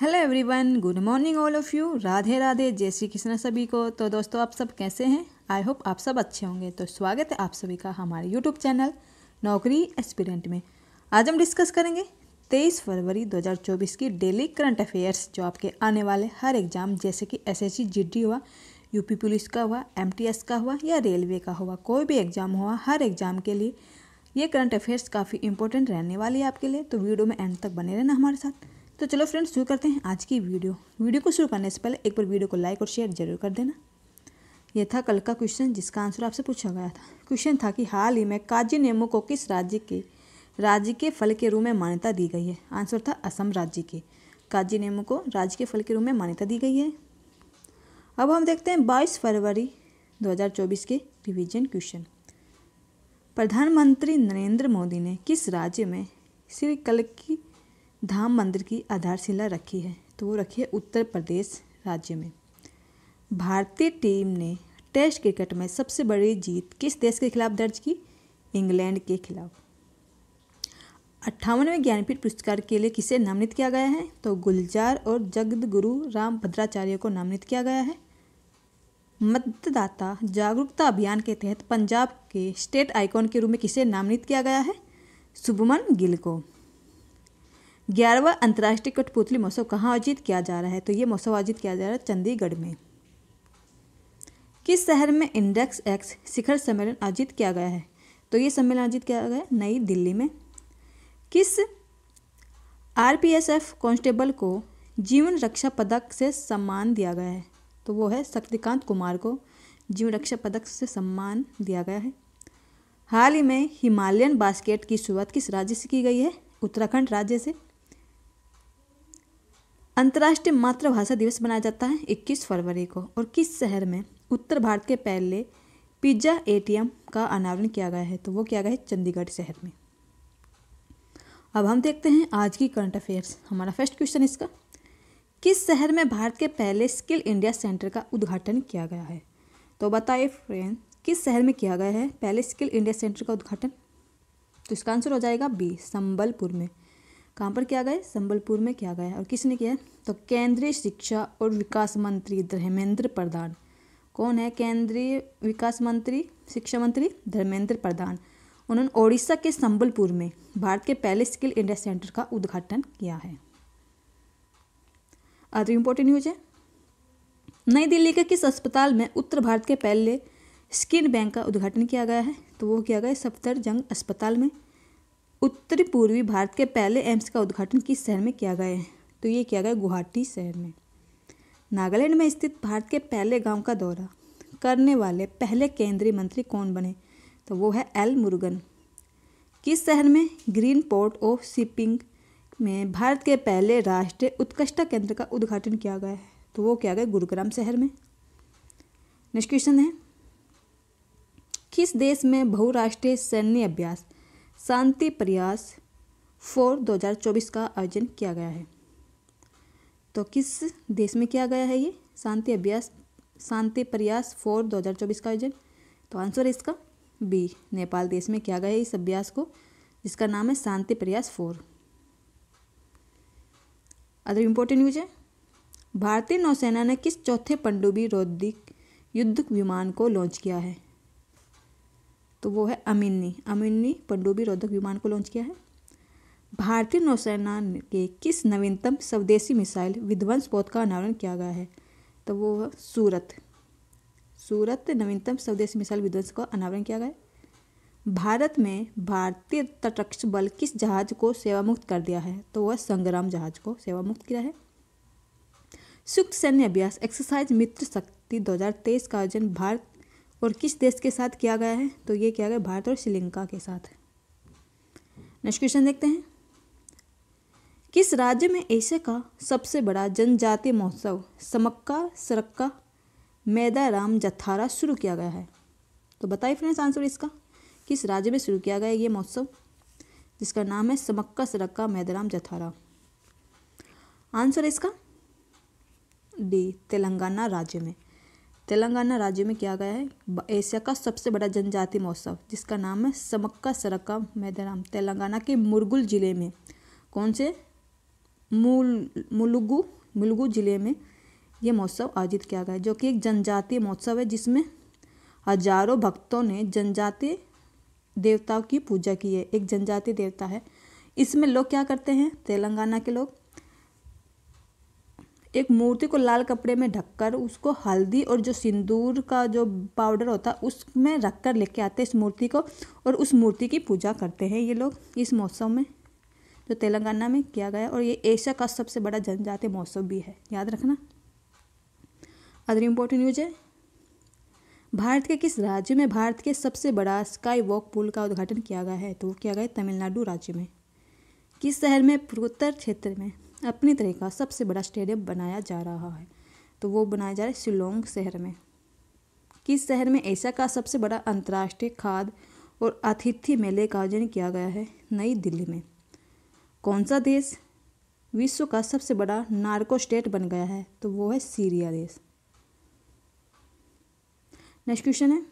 hello everyone good morning all of you Radhe Radhe जय श्री कृष्ण सभी को तो दोस्तों आप सब कैसे हैं आई होप आप सब अच्छे होंगे तो स्वागत है आप सभी का हमारे यूट्यूब चैनल नौकरी एक्सपीरियंट में आज हम डिस्कस करेंगे 23 फरवरी 2024 की डेली करंट अफेयर्स जो आपके आने वाले हर एग्ज़ाम जैसे कि एस एस हुआ यूपी पुलिस का हुआ एम का हुआ या रेलवे का हुआ कोई भी एग्ज़ाम हुआ हर एग्ज़ाम के लिए ये करंट अफेयर्स काफ़ी इंपॉर्टेंट रहने वाली है आपके लिए तो वीडियो में एंड तक बने रहना हमारे साथ तो चलो फ्रेंड्स शुरू करते हैं आज की वीडियो वीडियो को शुरू करने से पहले एक बार वीडियो को लाइक और शेयर जरूर कर देना यह था कल का क्वेश्चन जिसका आंसर आपसे पूछा गया था क्वेश्चन था कि हाल ही में काजी नेमो को किस राज्य के राज्य के फल के रूप में मान्यता दी गई है आंसर था असम राज्य के काजी नेमो को राज्य के फल के रूप में मान्यता दी गई है अब हम देखते हैं 22 फरवरी 2024 के रिवीजन क्वेश्चन प्रधानमंत्री नरेंद्र मोदी ने किस राज्य में श्री कल की धाम मंदिर की आधारशिला रखी है तो वो रखी है उत्तर प्रदेश राज्य में भारतीय टीम ने टेस्ट क्रिकेट में सबसे बड़ी जीत किस देश के खिलाफ दर्ज की इंग्लैंड के खिलाफ अट्ठावनवें ज्ञानपीठ पुरस्कार के लिए किसे नामित किया गया है तो गुलजार और जगद गुरु राम भद्राचार्य को नामित किया गया है मतदाता जागरूकता अभियान के तहत पंजाब के स्टेट आइकॉन के रूप में किसे नामित किया गया है शुभमन गिल को ग्यारहवा अंतर्राष्ट्रीय कठपुतली महोत्सव कहाँ आयोजित किया जा रहा है तो ये महोत्सव आयोजित किया जा रहा है चंडीगढ़ में किस शहर में इंडेक्स एक्स शिखर सम्मेलन आयोजित किया गया है तो ये सम्मेलन आयोजित किया गया है नई दिल्ली में किस R P S F constable को जीवन रक्षा पदक से सम्मान दिया गया है तो वो है शक्तिकांत कुमार को जीवन रक्षा पदक से सम्मान दिया गया है हाल ही में हिमालयन बास्केट की शुरुआत किस राज्य से की गई है उत्तराखंड राज्य से अंतर्राष्ट्रीय मातृभाषा दिवस मनाया जाता है 21 फरवरी को और किस शहर में उत्तर भारत के पहले पिज्जा एटीएम का अनावरण किया गया है तो वो किया गया है चंडीगढ़ शहर में अब हम देखते हैं आज की करंट अफेयर्स हमारा फर्स्ट क्वेश्चन इसका किस शहर में भारत के पहले स्किल इंडिया सेंटर का उद्घाटन किया गया है तो बताइए फ्रेंड किस शहर में किया गया है पहले स्किल इंडिया सेंटर का उद्घाटन तो इसका आंसर हो जाएगा बी संबलपुर में कहाँ पर किया गया संबलपुर में किया गया और किसने किया तो केंद्रीय शिक्षा और विकास मंत्री धर्मेंद्र प्रधान कौन है केंद्रीय विकास मंत्री शिक्षा मंत्री धर्मेंद्र प्रधान उन्होंने ओडिशा के संबलपुर में भारत के पहले स्किल इंडिया सेंटर का उद्घाटन किया है अदर इम्पोर्टेंट न्यूज है नई दिल्ली के किस अस्पताल में उत्तर भारत के पहले स्किन बैंक का उद्घाटन किया गया है तो वो किया गया सफदरजंग अस्पताल में उत्तरी पूर्वी भारत के पहले एम्स का उद्घाटन किस शहर में किया गया है तो ये किया गया गुवाहाटी शहर में नागालैंड में स्थित भारत के पहले गांव का दौरा करने वाले पहले केंद्रीय मंत्री कौन बने तो वो है एल मुरुगन किस शहर में ग्रीन पोर्ट ऑफ शिपिंग में भारत के पहले राष्ट्रीय उत्कृष्टता केंद्र का उद्घाटन किया गया है तो वो किया गया गुरुग्राम शहर में नेक्स्ट क्वेश्चन है किस देश में बहुराष्ट्रीय सैन्य अभ्यास शांति प्रयास फोर 2024 का आयोजन किया गया है तो किस देश में किया गया है ये शांति अभ्यास शांति प्रयास फोर 2024 का आयोजन तो आंसर है इसका बी नेपाल देश में किया गया है इस अभ्यास को जिसका नाम है शांति प्रयास फोर अदर इम्पोर्टेंट न्यूज है भारतीय नौसेना ने किस चौथे पंडुबी रोधिक युद्ध विमान को लॉन्च किया है तो वो है अमिन्नी अमिन्नी पंडुबी रोधक विमान को लॉन्च किया है भारतीय नौसेना के किस नवीनतम स्वदेशी मिसाइल विध्वंस पौध का अनावरण किया गया है तो वो है सूरत सूरत नवीनतम स्वदेशी मिसाइल विध्वंस का अनावरण किया गया है भारत में भारतीय तटरक्षक बल किस जहाज को सेवामुक्त कर दिया है तो वह संग्राम जहाज को सेवामुक्त किया है सुख सैन्य अभ्यास एक्सरसाइज मित्र शक्ति 2023 का आयोजन भारत और किस देश के साथ किया गया है तो ये किया गया भारत और श्रीलंका के साथ नेक्स्ट क्वेश्चन देखते हैं किस राज्य में एशिया का सबसे बड़ा जनजातीय महोत्सव समक्का सरक्का मैदा राम जथारा शुरू किया गया है तो बताइए फ्रेंड्स आंसर इसका किस राज्य में शुरू किया गया ये महोत्सव जिसका नाम है समक्का सरक्का मैदाराम जथारा आंसर इसका डी तेलंगाना राज्य में तेलंगाना राज्य में किया गया है एशिया का सबसे बड़ा जनजाति महोत्सव जिसका नाम है समक्का सरक्का मैदराम तेलंगाना के मुरगुल जिले में कौन से मूल मुलुगु मुलुगु जिले में ये महोत्सव आयोजित किया गया है जो कि एक जनजातीय महोत्सव है जिसमें हजारों भक्तों ने जनजातीय देवताओं की पूजा की है एक जनजातीय देवता है इसमें लोग क्या करते हैं तेलंगाना के लोग एक मूर्ति को लाल कपड़े में ढककर उसको हल्दी और जो सिंदूर का जो पाउडर होता है उसमें रख कर लेके आते हैं इस मूर्ति को और उस मूर्ति की पूजा करते हैं ये लोग इस मौसम में जो तेलंगाना में किया गया और ये एशिया का सबसे बड़ा जनजातीय मौसम भी है याद रखना अदर इम्पोर्टेंट न्यूज है भारत के किस राज्य में भारत के सबसे बड़ा स्काई वॉक पुल का उद्घाटन किया गया है तो वो किया गया तमिलनाडु राज्य में किस शहर में पूर्वोत्तर क्षेत्र में अपनी तरह का सबसे बड़ा स्टेडियम बनाया जा रहा है तो वो बनाया जा रहा है शिलोंग शहर में किस शहर में एशिया का सबसे बड़ा अंतर्राष्ट्रीय खाद और आतिथ्य मेले का आयोजन किया गया है नई दिल्ली में कौन सा देश विश्व का सबसे बड़ा नार्को स्टेट बन गया है तो वो है सीरिया देश नेक्स्ट क्वेश्चन है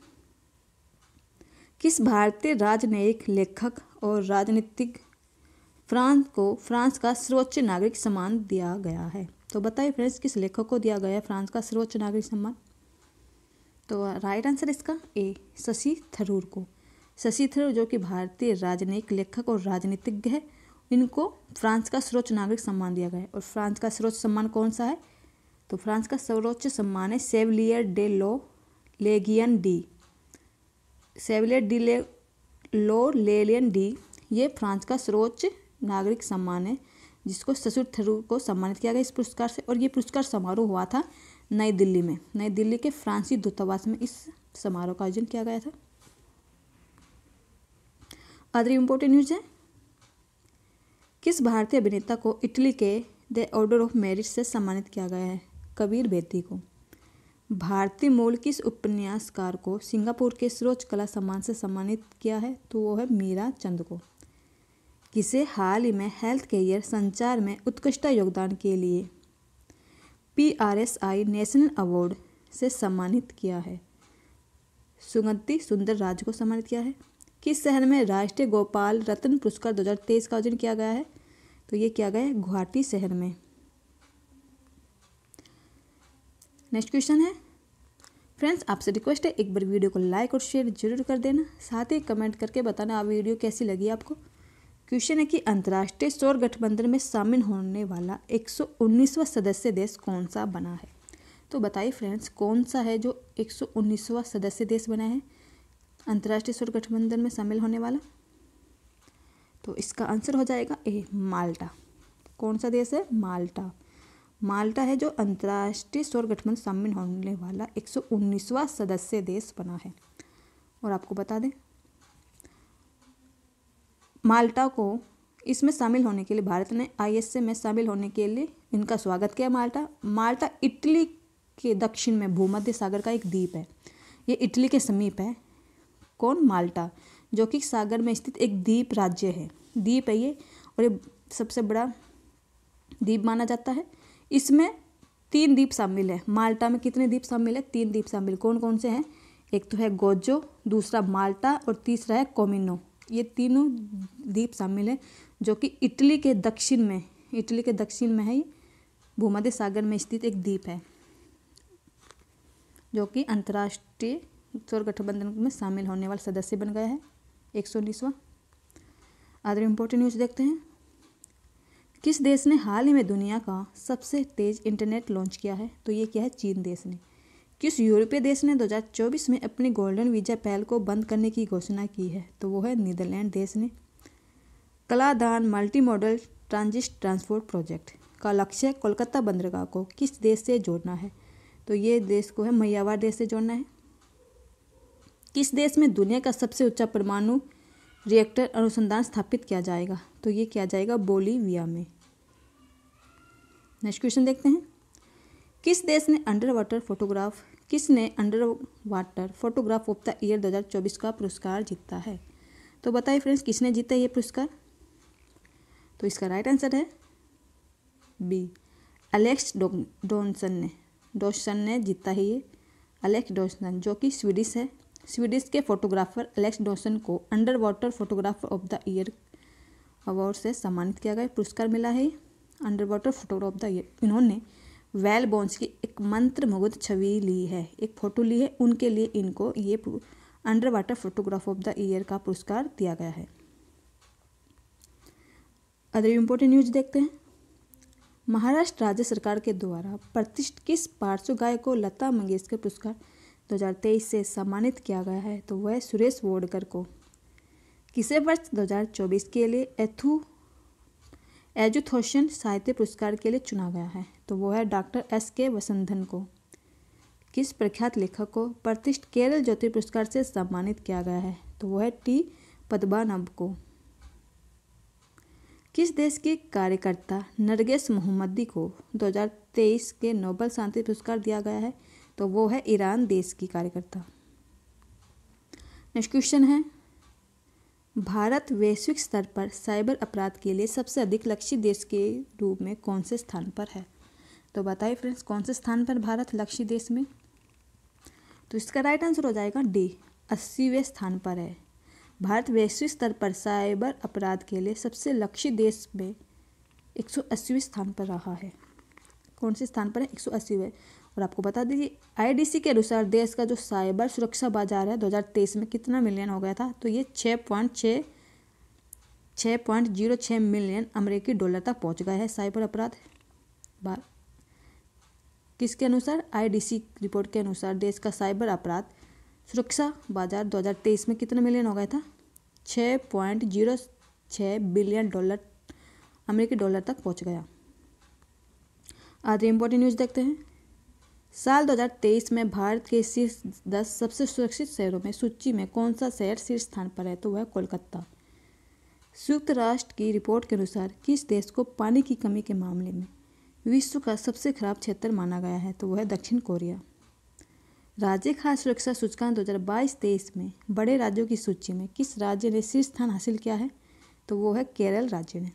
किस भारतीय राजनयिक लेखक और राजनीतिक फ्रांस को फ्रांस का सर्वोच्च नागरिक सम्मान दिया गया है तो बताइए फ्रेंड्स किस लेखक को दिया गया है फ्रांस का सर्वोच्च नागरिक सम्मान तो राइट आंसर इसका ए शशि थरूर को शशि थरूर जो कि भारतीय राजनयिक लेखक और राजनीतिज्ञ है इनको फ्रांस का सर्वोच्च नागरिक सम्मान दिया गया है और फ्रांस का सर्वोच्च सम्मान कौन सा है तो फ्रांस का सर्वोच्च सम्मान है chevalier de lo legion D chevalier de le lo लेलियन D ये फ्रांस का सर्वोच्च नागरिक सम्मान है जिसको ससुर थरूर को सम्मानित किया गया इस पुरस्कार से और ये पुरस्कार समारोह हुआ था नई दिल्ली में नई दिल्ली के फ्रांसी दूतावास में इस समारोह का आयोजन किया गया था अदर इम्पोर्टेंट न्यूज है किस भारतीय अभिनेता को इटली के द ऑर्डर ऑफ मेरिट से सम्मानित किया गया है कबीर बेदी को भारतीय मूल किस उपन्यासकार को सिंगापुर के सरोज कला सम्मान से सम्मानित किया है तो वो है मीरा चंद को किसे हाल ही में हेल्थ केयर संचार में उत्कृष्ट योगदान के लिए P R S I national award से सम्मानित किया है सुगंति सुंदर राज को सम्मानित किया है किस शहर में राष्ट्रीय गोपाल रत्न पुरस्कार 2023 का आयोजन किया गया है तो ये किया गया है गुवाहाटी शहर में नेक्स्ट क्वेश्चन है फ्रेंड्स आपसे रिक्वेस्ट है एक बार वीडियो को लाइक और शेयर जरूर कर देना साथ ही कमेंट करके बताना आप वीडियो कैसी लगी आपको क्वेश्चन है कि अंतर्राष्ट्रीय सौर गठबंधन में शामिल होने वाला 119वां सदस्य देश कौन सा बना है तो बताइए फ्रेंड्स कौन सा है जो 119वां सदस्य देश बना है अंतर्राष्ट्रीय सौर गठबंधन में शामिल होने वाला तो इसका आंसर हो जाएगा ए माल्टा कौन सा देश है माल्टा माल्टा है जो अंतर्राष्ट्रीय सौर गठबंधन शामिल होने वाला 119वां सदस्य देश बना है और आपको बता दें माल्टा को इसमें शामिल होने के लिए भारत ने आईएसए में शामिल होने के लिए इनका स्वागत किया माल्टा माल्टा इटली के दक्षिण में भूमध्य सागर का एक द्वीप है ये इटली के समीप है कौन माल्टा जो कि सागर में स्थित एक द्वीप राज्य है द्वीप है ये और ये सबसे बड़ा द्वीप माना जाता है इसमें तीन द्वीप शामिल है माल्टा में कितने द्वीप शामिल है तीन द्वीप शामिल कौन कौन से हैं एक तो है गोजो दूसरा माल्टा और तीसरा है कोमिनो ये तीनों द्वीप शामिल है जो कि इटली के दक्षिण में इटली के दक्षिण में है भूमध्य सागर में स्थित एक द्वीप है जो कि अंतर्राष्ट्रीय सौर गठबंधन में शामिल होने वाला सदस्य बन गया है एक सौ उन्नीसवा अदर इम्पोर्टेंट न्यूज़ देखते हैं किस देश ने हाल ही में दुनिया का सबसे तेज़ इंटरनेट लॉन्च किया है तो ये क्या है चीन देश ने किस यूरोपीय देश ने 2024 में अपनी गोल्डन वीज़ा पहल को बंद करने की घोषणा की है तो वो है नीदरलैंड देश ने Kaladan multi modal transit transport project का लक्ष्य कोलकाता बंदरगाह को किस देश से जोड़ना है तो ये देश को है मैयावार देश से जोड़ना है किस देश में दुनिया का सबसे ऊंचा परमाणु रिएक्टर अनुसंधान स्थापित किया जाएगा तो ये किया जाएगा बोलीविया में नेक्स्ट क्वेश्चन देखते हैं किस देश ने अंडर वाटर फोटोग्राफ किसने under water photograph of the year 2024 का पुरस्कार जीता है तो बताइए फ्रेंड्स किसने जीता ये पुरस्कार तो इसका राइट आंसर है बी अलेक्स डॉनसन ने डॉसन ने जीता है ये अलेक्स डोसन जो कि स्वीडिश है स्वीडिश के फोटोग्राफर अलेक्स डोसन को under water photographer of the year award से सम्मानित किया गया पुरस्कार मिला है under water photograph of the year इन्होंने वेल बोन्स की एक मंत्र मुग्ध छवि ली है एक फ़ोटो ली है उनके लिए इनको ये under water photograph of the year का पुरस्कार दिया गया है अदर इम्पोर्टेंट न्यूज देखते हैं महाराष्ट्र राज्य सरकार के द्वारा प्रतिष्ठित पार्श्व गायक को लता मंगेशकर पुरस्कार 2023 से सम्मानित किया गया है तो वह सुरेश वोडकर को किसे वर्ष 2024 के लिए एथू एजुथोशन साहित्य पुरस्कार के लिए चुना गया है तो वो है डॉक्टर एस के वसंधन को किस प्रख्यात लेखक को प्रतिष्ठ केरल ज्योति पुरस्कार से सम्मानित किया गया है तो वो है टी पदबानब को किस देश के कार्यकर्ता नरगेश मोहम्मदी को 2023 के नोबेल शांति पुरस्कार दिया गया है तो वो है ईरान देश की कार्यकर्ता नेक्स्ट क्वेश्चन है भारत वैश्विक स्तर पर साइबर अपराध के लिए सबसे अधिक लक्षित देश के रूप में कौन से स्थान पर है तो बताइए फ्रेंड्स कौन से स्थान पर भारत लक्ष्य देश में तो इसका राइट आंसर हो जाएगा डी अस्सीवें स्थान पर है भारत वैश्विक स्तर पर साइबर अपराध के लिए सबसे लक्ष्य देश में एक सौ अस्सीवें स्थान पर रहा है कौन से स्थान पर है एक सौ अस्सीवें और आपको बता दीजिए आईडीसी के अनुसार देश का जो साइबर सुरक्षा बाजार है 2023 में कितना मिलियन हो गया था तो ये छः पॉइंट छः छः पॉइंट जीरो छः मिलियन अमेरिकी डॉलर तक पहुंच गया है साइबर अपराध किसके अनुसार आईडीसी रिपोर्ट के अनुसार देश का साइबर अपराध सुरक्षा बाजार 2023 में कितना मिलियन हो गया था छः पॉइंट जीरो छः बिलियन डॉलर अमेरिकी डॉलर तक पहुंच गया आज इम्पोर्टेंट न्यूज़ देखते हैं साल 2023 में भारत के शीर्ष दस सबसे सुरक्षित शहरों में सूची में कौन सा शहर शीर्ष स्थान पर है तो वह कोलकाता संयुक्त राष्ट्र की रिपोर्ट के अनुसार किस देश को पानी की कमी के मामले में विश्व का सबसे खराब क्षेत्र माना गया है तो वह है दक्षिण कोरिया राज्य खाद्य सुरक्षा सूचकांक बाईस तेईस में बड़े राज्यों की सूची में किस राज्य ने शीर्ष स्थान हासिल किया है तो वो है केरल राज्य ने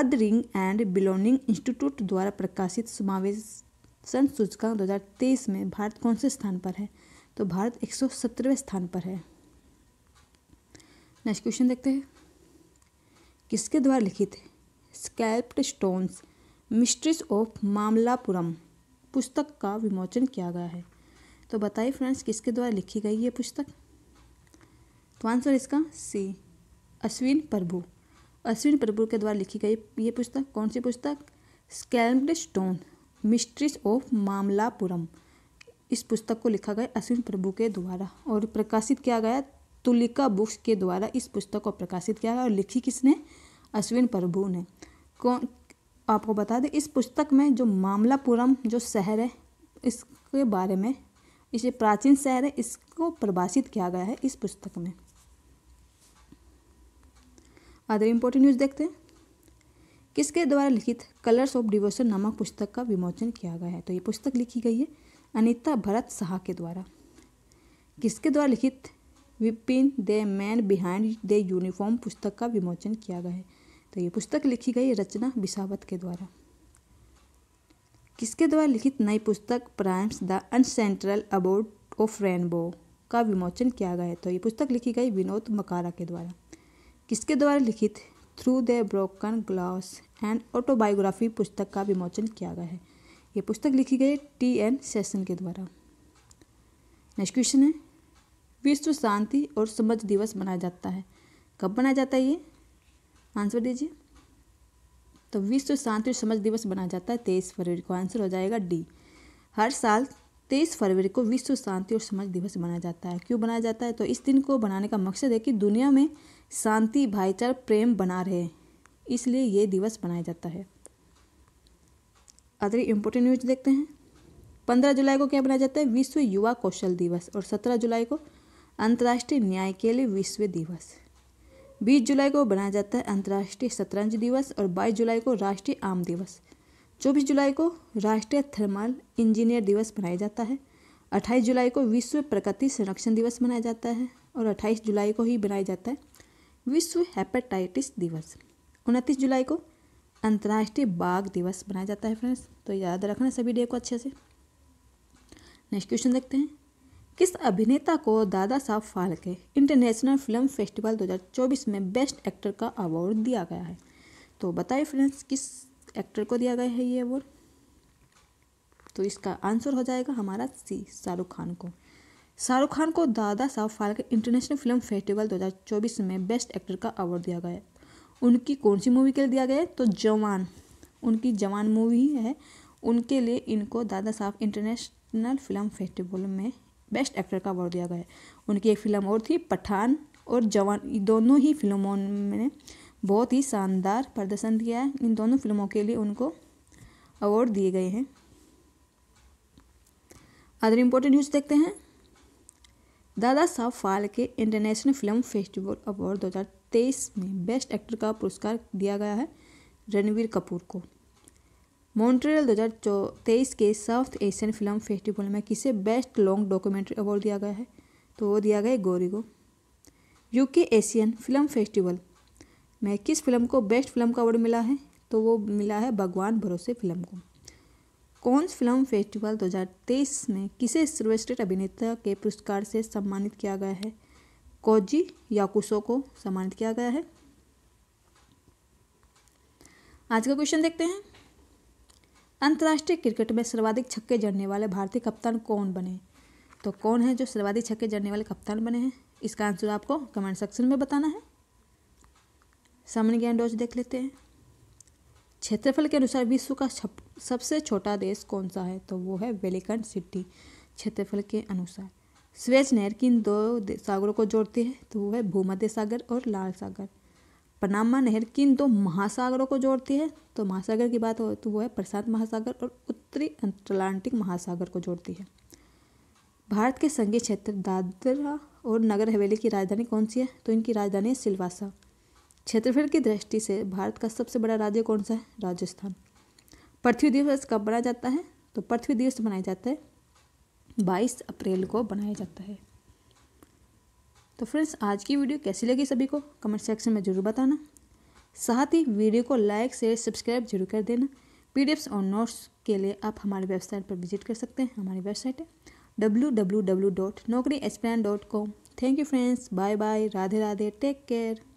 अदरिंग एंड बिलोनिंग इंस्टीट्यूट द्वारा प्रकाशित समावेशन सूचकांक तेईस में भारत कौन से स्थान पर है तो भारत एक स्थान पर है नेक्स्ट क्वेश्चन देखते हैं किसके द्वारा लिखित है sculpted stones mysteries of Mamallapuram पुस्तक का विमोचन किया गया है तो बताइए फ्रेंड्स किसके द्वारा लिखी गई ये पुस्तक तो आंसर इसका सी अश्विन प्रभु अश्विन प्रभु के द्वारा लिखी गई ये पुस्तक कौन सी पुस्तक sculpted stone mysteries of Mamallapuram इस पुस्तक को लिखा गया अश्विन प्रभु के द्वारा और प्रकाशित किया गया तुलिका बुक्स के द्वारा इस पुस्तक को प्रकाशित किया गया और लिखी किसने अश्विन प्रभु ने कौन आपको बता दें इस पुस्तक में जो मामलापुरम जो शहर है इसके बारे में इसे प्राचीन शहर है इसको प्रभाषित किया गया है इस पुस्तक में अदर इम्पोर्टेंट न्यूज़ देखते हैं किसके द्वारा लिखित कलर्स ऑफ डिवोशन नामक पुस्तक का विमोचन किया गया है तो ये पुस्तक लिखी गई है अनिता भरत शाह के द्वारा किसके द्वारा लिखित Bipin the man behind the uniform पुस्तक का विमोचन किया गया है तो ये पुस्तक लिखी गई रचना बिसावत के द्वारा किसके द्वारा लिखित नई पुस्तक prism the ancestral abode of rainbow का विमोचन किया गया है तो ये पुस्तक लिखी गई विनोद मकारा के द्वारा किसके द्वारा लिखित through the broken glass and autobiography पुस्तक का विमोचन किया गया है ये पुस्तक लिखी गई टी एन सेशन के द्वारा नेक्स्ट क्वेश्चन है विश्व शांति और समझ दिवस मनाया जाता है कब मनाया जाता है ये आंसर दीजिए तो विश्व शांति और समझ दिवस मनाया जाता है तेईस फरवरी को आंसर हो जाएगा डी हर साल तेईस फरवरी को विश्व शांति और समझ दिवस मनाया जाता है क्यों मनाया जाता है तो इस दिन को बनाने का मकसद है कि दुनिया में शांति भाईचारा प्रेम बना रहे इसलिए ये दिवस मनाया जाता है अदर इम्पोर्टेंट न्यूज देखते हैं पंद्रह जुलाई को क्या मनाया जाता है विश्व युवा कौशल दिवस और सत्रह जुलाई को अंतर्राष्ट्रीय न्याय के लिए विश्व दिवस बीस जुलाई को बनाया जाता है अंतर्राष्ट्रीय शतरंज दिवस और बाईस जुलाई को राष्ट्रीय आम दिवस चौबीस जुलाई को राष्ट्रीय थर्मल इंजीनियर दिवस मनाया जाता है अट्ठाईस जुलाई को विश्व प्रकृति संरक्षण दिवस मनाया जाता है और अट्ठाईस जुलाई को ही मनाया जाता है विश्व हेपेटाइटिस दिवस उनतीस जुलाई को अंतर्राष्ट्रीय बाघ दिवस मनाया जाता है फ्रेंड्स तो याद रखना सभी डे को अच्छे से नेक्स्ट क्वेश्चन देखते हैं किस अभिनेता को दादा Dadasaheb Phalke international film festival 2024 में बेस्ट एक्टर का अवार्ड दिया गया है तो बताइए फ्रेंड्स किस एक्टर को दिया गया है ये अवार्ड तो इसका आंसर हो जाएगा हमारा सी शाहरुख खान को शाहरुख खान को दादा Dadasaheb Phalke international film festival 2024 में बेस्ट एक्टर का अवार्ड दिया गया उनकी कौन सी मूवी के लिए दिया गया है तो जवान उनकी जवान मूवी है उनके लिए इनको Dadasaheb international film festival में बेस्ट एक्टर का अवार्ड दिया गया है उनकी एक फिल्म और थी पठान और जवान दोनों ही फिल्मों में बहुत ही शानदार प्रदर्शन किया है इन दोनों फिल्मों के लिए उनको अवार्ड दिए गए हैं अदर इम्पोर्टेंट न्यूज़ देखते हैं Dadasaheb Phalke international film festival award 2023 में बेस्ट एक्टर का पुरस्कार दिया गया है रणवीर कपूर को मॉन्ट्रियल तेईस के साउथ एशियन फिल्म फेस्टिवल में किसे बेस्ट लॉन्ग डॉक्यूमेंट्री अवार्ड दिया गया है तो वो दिया गया है गोरी को यूके एशियन फिल्म फेस्टिवल में किस फिल्म को बेस्ट फिल्म का अवार्ड मिला है तो वो मिला है भगवान भरोसे फिल्म को कौनस फिल्म फेस्टिवल 2023 में किसे सर्वश्रेष्ठ अभिनेता के पुरस्कार से सम्मानित किया गया है कोजी याकुसो को सम्मानित किया गया है आज का क्वेश्चन देखते हैं अंतर्राष्ट्रीय क्रिकेट में सर्वाधिक छक्के जड़ने वाले भारतीय कप्तान कौन बने तो कौन है जो सर्वाधिक छक्के जड़ने वाले कप्तान बने हैं इसका आंसर आपको कमेंट सेक्शन में बताना है सामने ज्ञान देख लेते हैं क्षेत्रफल के अनुसार विश्व का सबसे छोटा देश कौन सा है तो वो है वेलिकन सिटी क्षेत्रफल के अनुसार स्वेज नहर किन दो सागरों को जोड़ती है तो वो है भूमध्य सागर और लाल सागर पनामा नहर किन दो महासागरों को जोड़ती है तो महासागर की बात हो तो वो है प्रशांत महासागर और उत्तरी अटलांटिक महासागर को जोड़ती है भारत के संघीय क्षेत्र दादरा और नगर हवेली की राजधानी कौन सी है तो इनकी राजधानी है सिलवासा क्षेत्रफल की दृष्टि से भारत का सबसे बड़ा राज्य कौन सा है राजस्थान पृथ्वी दिवस कब मनाया जाता है तो पृथ्वी दिवस मनाया जाता है बाईस अप्रैल को बनाया जाता है तो फ्रेंड्स आज की वीडियो कैसी लगी सभी को कमेंट सेक्शन में ज़रूर बताना साथ ही वीडियो को लाइक शेयर सब्सक्राइब जरूर कर देना पी और नोट्स के लिए आप हमारे वेबसाइट पर विजिट कर सकते हैं हमारी वेबसाइट है W W W dot Naukri dot com thank you friends bye bye Radhe Radhe take care